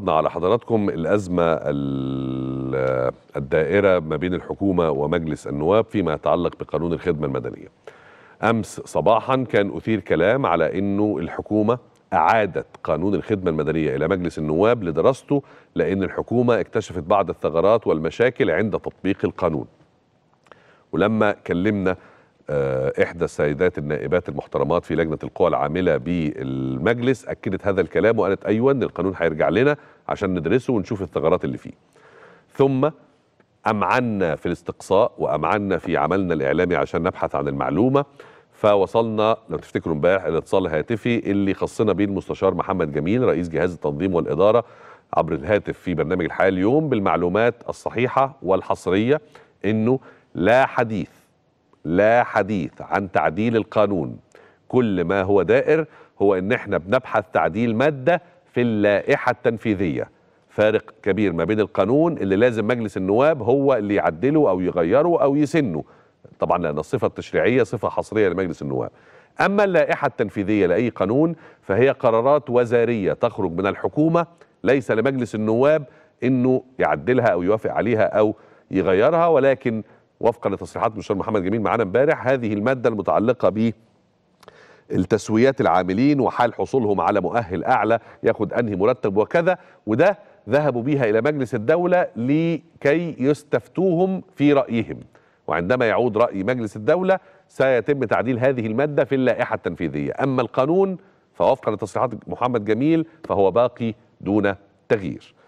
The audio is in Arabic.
عرضنا على حضراتكم الأزمة الدائرة ما بين الحكومة ومجلس النواب فيما يتعلق بقانون الخدمة المدنية أمس صباحا كان أثير كلام على أنه الحكومة أعادت قانون الخدمة المدنية إلى مجلس النواب لدراسته لأن الحكومة اكتشفت بعض الثغرات والمشاكل عند تطبيق القانون ولما كلمنا آه، إحدى السيدات النائبات المحترمات في لجنة القوى العاملة بالمجلس أكدت هذا الكلام وقالت أيوة إن القانون هيرجع لنا عشان ندرسه ونشوف الثغرات اللي فيه ثم أمعنا في الاستقصاء وأمعنا في عملنا الإعلامي عشان نبحث عن المعلومة فوصلنا لو تفتكروا امبارح الاتصال الهاتفي اللي خصنا به المستشار محمد جميل رئيس جهاز التنظيم والإدارة عبر الهاتف في برنامج الحياة اليوم بالمعلومات الصحيحة والحصرية إنه لا حديث لا حديث عن تعديل القانون كل ما هو دائر هو ان احنا بنبحث تعديل ماده في اللائحه التنفيذيه فارق كبير ما بين القانون اللي لازم مجلس النواب هو اللي يعدله او يغيره او يسنه طبعا لان الصفه التشريعيه صفه حصريه لمجلس النواب اما اللائحه التنفيذيه لاي قانون فهي قرارات وزاريه تخرج من الحكومه ليس لمجلس النواب انه يعدلها او يوافق عليها او يغيرها ولكن وفقا لتصريحات المستشار محمد جميل معانا امبارح هذه الماده المتعلقه ب التسويات العاملين وحال حصولهم على مؤهل اعلى ياخد انهي مرتب وكذا وده ذهبوا بها الى مجلس الدوله لكي يستفتوهم في رايهم وعندما يعود راي مجلس الدوله سيتم تعديل هذه الماده في اللائحه التنفيذيه اما القانون فوفقا لتصريحات محمد جميل فهو باقي دون تغيير